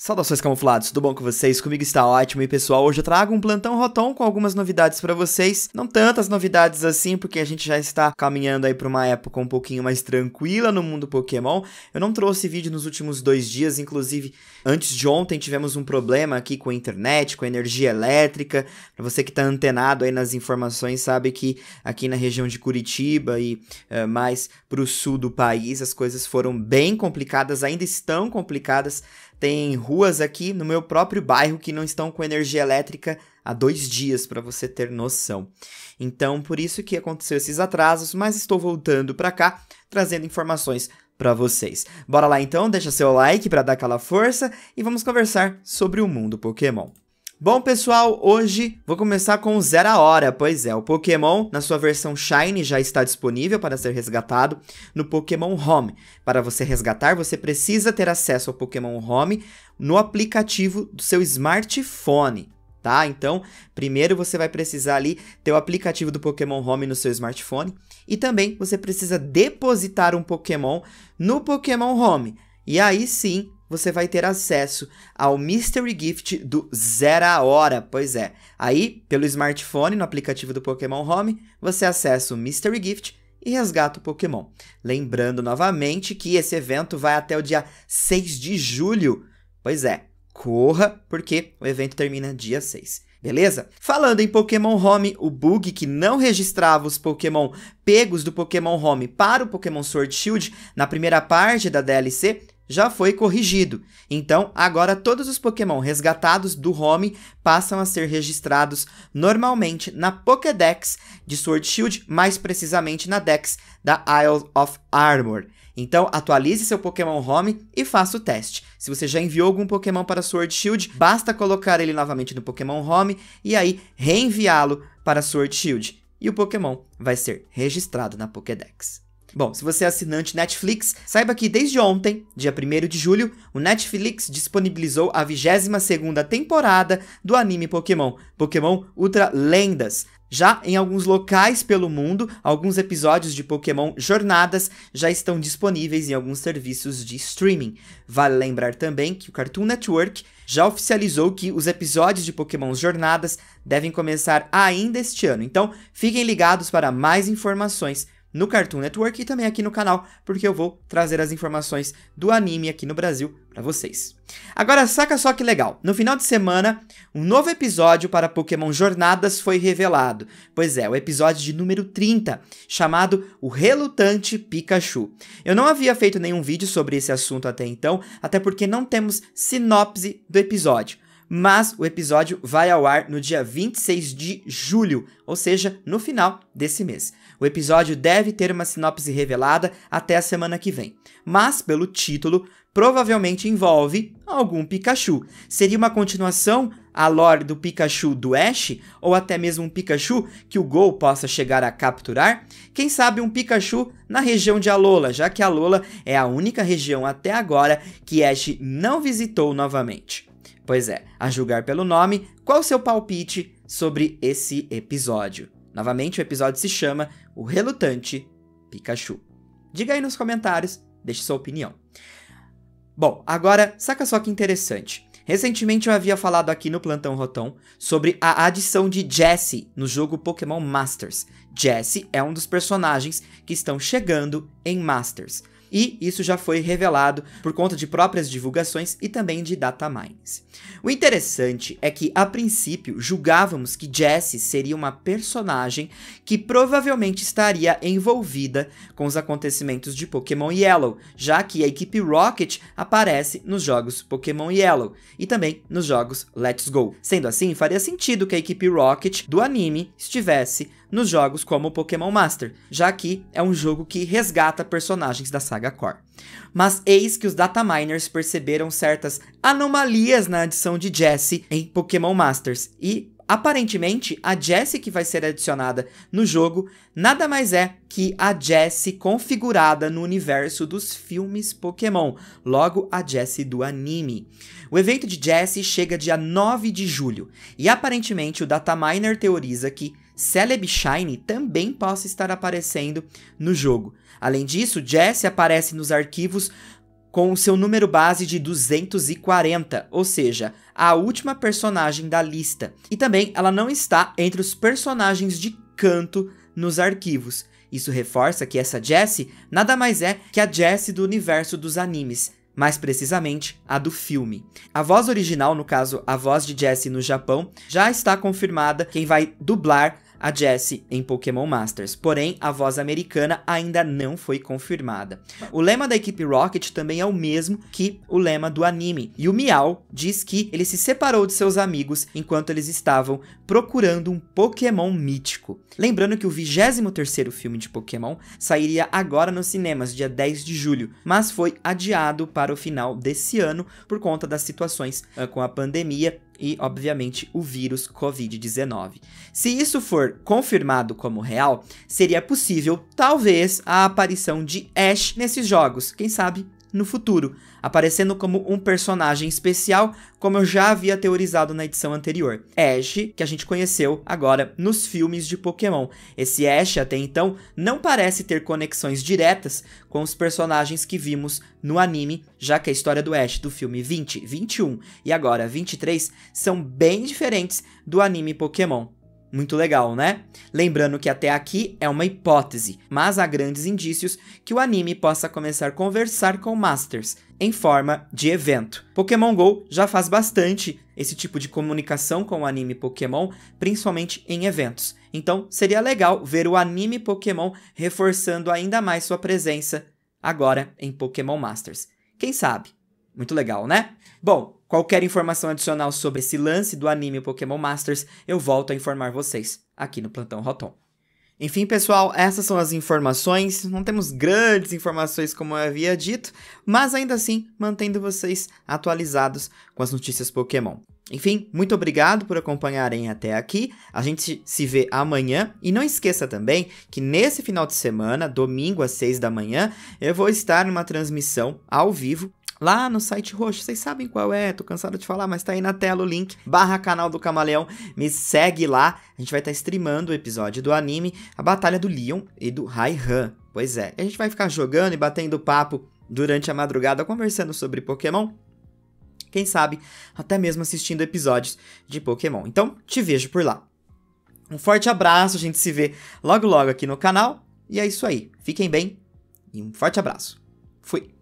Saudações camuflados, tudo bom com vocês? Comigo está ótimo e pessoal, hoje eu trago um plantão rotom com algumas novidades para vocês. Não tantas novidades assim, porque a gente já está caminhando aí para uma época um pouquinho mais tranquila no mundo Pokémon. Eu não trouxe vídeo nos últimos dois dias, inclusive antes de ontem tivemos um problema aqui com a internet, com a energia elétrica. Para você que está antenado aí nas informações, sabe que aqui na região de Curitiba e uh, mais para o sul do país as coisas foram bem complicadas, ainda estão complicadas tem ruas aqui no meu próprio bairro que não estão com energia elétrica há dois dias, para você ter noção. Então, por isso que aconteceu esses atrasos, mas estou voltando para cá trazendo informações para vocês. Bora lá então, deixa seu like para dar aquela força e vamos conversar sobre o mundo Pokémon. Bom, pessoal, hoje vou começar com o Zero Hora. Pois é, o Pokémon, na sua versão Shine, já está disponível para ser resgatado no Pokémon Home. Para você resgatar, você precisa ter acesso ao Pokémon Home no aplicativo do seu smartphone. Tá? Então, primeiro você vai precisar ali ter o aplicativo do Pokémon Home no seu smartphone e também você precisa depositar um Pokémon no Pokémon Home. E aí sim, você vai ter acesso ao Mystery Gift do Zera Hora. Pois é, aí pelo smartphone, no aplicativo do Pokémon Home, você acessa o Mystery Gift e resgata o Pokémon. Lembrando novamente que esse evento vai até o dia 6 de julho. Pois é, corra, porque o evento termina dia 6. Beleza? Falando em Pokémon Home, o bug que não registrava os Pokémon pegos do Pokémon Home para o Pokémon Sword Shield na primeira parte da DLC já foi corrigido. Então, agora todos os Pokémon resgatados do home passam a ser registrados normalmente na Pokédex de Sword Shield, mais precisamente na Dex da Isle of Armor. Então, atualize seu Pokémon Home e faça o teste. Se você já enviou algum Pokémon para Sword Shield, basta colocar ele novamente no Pokémon Home e aí reenviá-lo para Sword Shield. E o Pokémon vai ser registrado na Pokédex. Bom, se você é assinante Netflix, saiba que desde ontem, dia 1 de julho, o Netflix disponibilizou a 22ª temporada do anime Pokémon, Pokémon Ultra Lendas, já em alguns locais pelo mundo, alguns episódios de Pokémon Jornadas já estão disponíveis em alguns serviços de streaming. Vale lembrar também que o Cartoon Network já oficializou que os episódios de Pokémon Jornadas devem começar ainda este ano. Então, fiquem ligados para mais informações no Cartoon Network e também aqui no canal, porque eu vou trazer as informações do anime aqui no Brasil para vocês. Agora saca só que legal. No final de semana, um novo episódio para Pokémon Jornadas foi revelado. Pois é, o episódio de número 30, chamado O Relutante Pikachu. Eu não havia feito nenhum vídeo sobre esse assunto até então, até porque não temos sinopse do episódio mas o episódio vai ao ar no dia 26 de julho, ou seja, no final desse mês. O episódio deve ter uma sinopse revelada até a semana que vem, mas pelo título, provavelmente envolve algum Pikachu. Seria uma continuação à lore do Pikachu do Ash, ou até mesmo um Pikachu que o Gol possa chegar a capturar? Quem sabe um Pikachu na região de Alola, já que Alola é a única região até agora que Ash não visitou novamente. Pois é, a julgar pelo nome, qual o seu palpite sobre esse episódio? Novamente, o episódio se chama O Relutante Pikachu. Diga aí nos comentários, deixe sua opinião. Bom, agora saca só que interessante. Recentemente eu havia falado aqui no Plantão Rotom sobre a adição de Jesse no jogo Pokémon Masters. Jesse é um dos personagens que estão chegando em Masters e isso já foi revelado por conta de próprias divulgações e também de data mines. O interessante é que, a princípio, julgávamos que Jesse seria uma personagem que provavelmente estaria envolvida com os acontecimentos de Pokémon Yellow, já que a equipe Rocket aparece nos jogos Pokémon Yellow e também nos jogos Let's Go. Sendo assim, faria sentido que a equipe Rocket do anime estivesse nos jogos como Pokémon Master, já que é um jogo que resgata personagens da saga Core. Mas eis que os miners perceberam certas anomalias na adição de Jessie em Pokémon Masters e aparentemente a Jessie que vai ser adicionada no jogo nada mais é que a Jessie configurada no universo dos filmes Pokémon, logo a Jessie do anime. O evento de Jessie chega dia 9 de julho e aparentemente o dataminer teoriza que Celeb Shine também possa estar aparecendo no jogo. Além disso, Jesse aparece nos arquivos com o seu número base de 240, ou seja, a última personagem da lista. E também ela não está entre os personagens de canto nos arquivos. Isso reforça que essa Jessie nada mais é que a Jessie do universo dos animes, mais precisamente a do filme. A voz original, no caso, a voz de Jessie no Japão, já está confirmada quem vai dublar a Jessie em Pokémon Masters, porém a voz americana ainda não foi confirmada. O lema da equipe Rocket também é o mesmo que o lema do anime, e o Miau diz que ele se separou de seus amigos enquanto eles estavam procurando um Pokémon mítico. Lembrando que o 23º filme de Pokémon sairia agora nos cinemas, dia 10 de julho, mas foi adiado para o final desse ano por conta das situações uh, com a pandemia e, obviamente, o vírus Covid-19. Se isso for confirmado como real, seria possível, talvez, a aparição de Ash nesses jogos, quem sabe no futuro, aparecendo como um personagem especial, como eu já havia teorizado na edição anterior. Ash, que a gente conheceu agora nos filmes de Pokémon. Esse Ash, até então, não parece ter conexões diretas com os personagens que vimos no anime, já que a história do Ash do filme 20, 21 e agora 23 são bem diferentes do anime Pokémon. Muito legal, né? Lembrando que até aqui é uma hipótese, mas há grandes indícios que o anime possa começar a conversar com Masters em forma de evento. Pokémon Go já faz bastante esse tipo de comunicação com o anime Pokémon, principalmente em eventos. Então, seria legal ver o anime Pokémon reforçando ainda mais sua presença agora em Pokémon Masters. Quem sabe? Muito legal, né? Bom, Qualquer informação adicional sobre esse lance do anime Pokémon Masters, eu volto a informar vocês aqui no Plantão Rotom. Enfim, pessoal, essas são as informações. Não temos grandes informações, como eu havia dito, mas ainda assim mantendo vocês atualizados com as notícias Pokémon. Enfim, muito obrigado por acompanharem até aqui. A gente se vê amanhã. E não esqueça também que nesse final de semana, domingo às 6 da manhã, eu vou estar numa transmissão ao vivo lá no site roxo. Vocês sabem qual é, tô cansado de falar, mas tá aí na tela o link, barra canal do Camaleão, me segue lá. A gente vai estar tá streamando o episódio do anime, a batalha do Leon e do Raihan. Pois é, a gente vai ficar jogando e batendo papo durante a madrugada, conversando sobre Pokémon. Quem sabe, até mesmo assistindo episódios de Pokémon. Então, te vejo por lá. Um forte abraço, a gente se vê logo logo aqui no canal. E é isso aí. Fiquem bem e um forte abraço. Fui.